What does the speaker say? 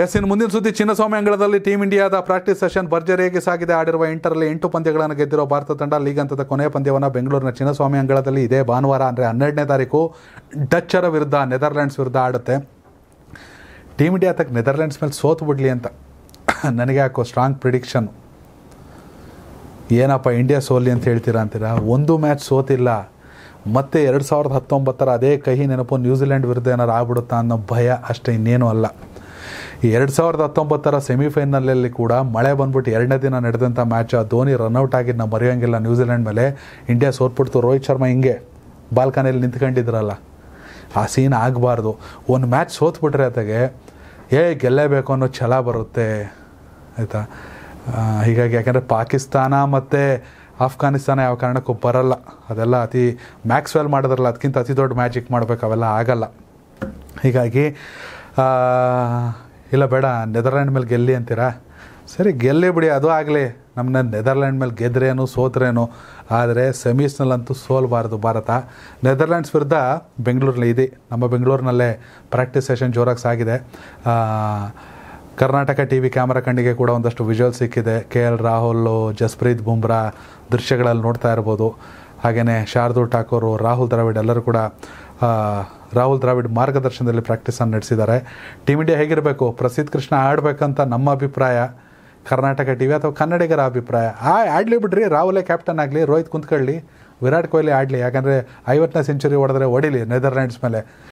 ಎಸ್ಸಿನ ಮುಂದಿನ ಸುದ್ದಿ ಚಿನ್ನಸ್ವಾಮಿ ಅಂಗಳದಲ್ಲಿ ಟೀಮ್ ಇಂಡಿಯಾದ ಪ್ರಾಕ್ಟೀಸ್ ಸೆಷನ್ ಭರ್ಜರಿಯಾಗಿ ಸಾಗಿದೆ ಆಡಿರುವ ಎಂಟರಲ್ಲಿ ಎಂಟು ಪಂದ್ಯಗಳನ್ನು ಗೆದ್ದಿರುವ ಭಾರತ ತಂಡ ಲೀಗ್ ಹಂತದ ಕೊನೆಯ ಪಂದ್ಯವನ್ನು ಬೆಂಗಳೂರಿನ ಚಿನ್ನಸ್ವಾಮಿ ಅಂಗಳದಲ್ಲಿ ಇದೇ ಭಾನುವಾರ ಅಂದರೆ ಹನ್ನೆರಡನೇ ತಾರೀಕು ಡಚ್ಚರ ವಿರುದ್ಧ ನೆದರ್ಲ್ಯಾಂಡ್ಸ್ ವಿರುದ್ಧ ಆಡುತ್ತೆ ಟೀಮ್ ಇಂಡಿಯಾ ತಕ್ಕ ನೆದರ್ಲ್ಯಾಂಡ್ಸ್ ಮೇಲೆ ಸೋತು ಬಿಡಲಿ ಅಂತ ನನಗೆ ಹಾಕೋ ಸ್ಟ್ರಾಂಗ್ ಪ್ರಿಡಿಕ್ಷನ್ ಏನಪ್ಪ ಇಂಡಿಯಾ ಸೋಲಿ ಅಂತ ಹೇಳ್ತೀರಾ ಅಂತೀರಾ ಒಂದು ಮ್ಯಾಚ್ ಸೋತಿಲ್ಲ ಮತ್ತೆ ಎರಡು ಸಾವಿರದ ಹತ್ತೊಂಬತ್ತರ ಅದೇ ಕಹಿ ನೆನಪು ನ್ಯೂಜಿಲೆಂಡ್ ವಿರುದ್ಧ ಏನಾರು ಆಗ್ಬಿಡುತ್ತಾ ಅನ್ನೋ ಭಯ ಅಷ್ಟೇ ಇನ್ನೇನೂ ಅಲ್ಲ ಈ ಎರಡು ಸಾವಿರದ ಹತ್ತೊಂಬತ್ತರ ಸೆಮಿಫೈನಲಲ್ಲಿ ಕೂಡ ಮಳೆ ಬಂದ್ಬಿಟ್ಟು ಎರಡನೇ ದಿನ ನಡೆದಂಥ ಮ್ಯಾಚ್ ಧೋನಿ ರನ್ಔಟ್ ಆಗಿದ್ದು ನಾವು ಮರೆಯೋಂಗಿಲ್ಲ ನ್ಯೂಜಿಲೆಂಡ್ ಮೇಲೆ ಇಂಡಿಯಾ ಸೋತ್ಬಿಡ್ತು ರೋಹಿತ್ ಶರ್ಮಾ ಹಿಂಗೆ ಬಾಲ್ಕನಿಯಲ್ಲಿ ನಿಂತ್ಕೊಂಡಿದ್ರಲ್ಲ ಆ ಸೀನ್ ಆಗಬಾರ್ದು ಒಂದು ಮ್ಯಾಚ್ ಸೋತ್ಬಿಟ್ರೆ ಅತಗೆ ಏ ಗೆಲ್ಲೇಬೇಕು ಅನ್ನೋ ಛಲ ಬರುತ್ತೆ ಆಯಿತಾ ಹೀಗಾಗಿ ಯಾಕಂದರೆ ಪಾಕಿಸ್ತಾನ ಮತ್ತು ಆಫ್ಘಾನಿಸ್ತಾನ ಯಾವ ಕಾರಣಕ್ಕೂ ಬರಲ್ಲ ಅದೆಲ್ಲ ಅತಿ ಮ್ಯಾಕ್ಸ್ವೆಲ್ ಮಾಡಿದ್ರಲ್ಲ ಅದಕ್ಕಿಂತ ಅತಿ ದೊಡ್ಡ ಮ್ಯಾಜಿಕ್ ಮಾಡಬೇಕು ಅವೆಲ್ಲ ಆಗಲ್ಲ ಹೀಗಾಗಿ ಇಲ್ಲ ಬೇಡ ನೆದರ್ಲ್ಯಾಂಡ್ ಮೇಲೆ ಗೆಲ್ಲಿ ಅಂತೀರಾ ಸರಿ ಗೆಲ್ಲೇ ಬಿಡಿ ಅದು ಆಗಲಿ ನಮ್ಮನ್ನ ನೆದರ್ಲ್ಯಾಂಡ್ ಮೇಲೆ ಗೆದ್ರೇನು ಸೋತ್ರೇನು ಆದರೆ ಸೆಮೀಸ್ನಲ್ಲಂತೂ ಸೋಲಬಾರ್ದು ಭಾರತ ನೆದರ್ಲ್ಯಾಂಡ್ಸ್ ವಿರುದ್ಧ ಬೆಂಗಳೂರಲ್ಲಿ ಇದೆ ನಮ್ಮ ಬೆಂಗಳೂರಿನಲ್ಲೇ ಪ್ರಾಕ್ಟೀಸ್ ಸೆಷನ್ ಜೋರಾಗಿ ಸಾಗಿದೆ ಕರ್ನಾಟಕ ಟಿ ವಿ ಕ್ಯಾಮ್ರಾ ಕಣ್ಣಿಗೆ ಕೂಡ ಒಂದಷ್ಟು ವಿಜುವಲ್ ಸಿಕ್ಕಿದೆ ಕೆ ಎಲ್ ರಾಹುಲ್ ಜಸ್ಪ್ರೀತ್ ಬುಮ್ರಾ ದೃಶ್ಯಗಳಲ್ಲಿ ನೋಡ್ತಾ ಇರ್ಬೋದು ಹಾಗೆಯೇ ಶಾರ್ದೂಲ್ ಠಾಕೂರು ರಾಹುಲ್ ದ್ರಾವಿಡ್ ಎಲ್ಲರೂ ಕೂಡ ರಾಹುಲ್ ದ್ರಾವಿಡ್ ಮಾರ್ಗದರ್ಶನದಲ್ಲಿ ಪ್ರಾಕ್ಟೀಸನ್ನು ನಡೆಸಿದ್ದಾರೆ ಟೀಮ್ ಇಂಡಿಯಾ ಹೇಗಿರಬೇಕು ಪ್ರಸಿದ್ಧ ಕೃಷ್ಣ ಆಡಬೇಕಂತ ನಮ್ಮ ಅಭಿಪ್ರಾಯ ಕರ್ನಾಟಕ ಟಿ ವಿ ಅಥವಾ ಕನ್ನಡಿಗರ ಅಭಿಪ್ರಾಯ ಆ ಆಡಲಿ ಬಿಡ್ರಿ ರಾಹುಲೇ ಕ್ಯಾಪ್ಟನ್ ಆಗಲಿ ರೋಹಿತ್ ಕುಂತ್ಕೊಳ್ಳಿ ವಿರಾಟ್ ಕೊಹ್ಲಿ ಆಡಲಿ ಯಾಕಂದರೆ ಐವತ್ತನೇ ಸೆಂಚುರಿ ಹೊಡೆದ್ರೆ ಹೊಡಿಲಿ ನೆದರ್ಲ್ಯಾಂಡ್ಸ್ ಮೇಲೆ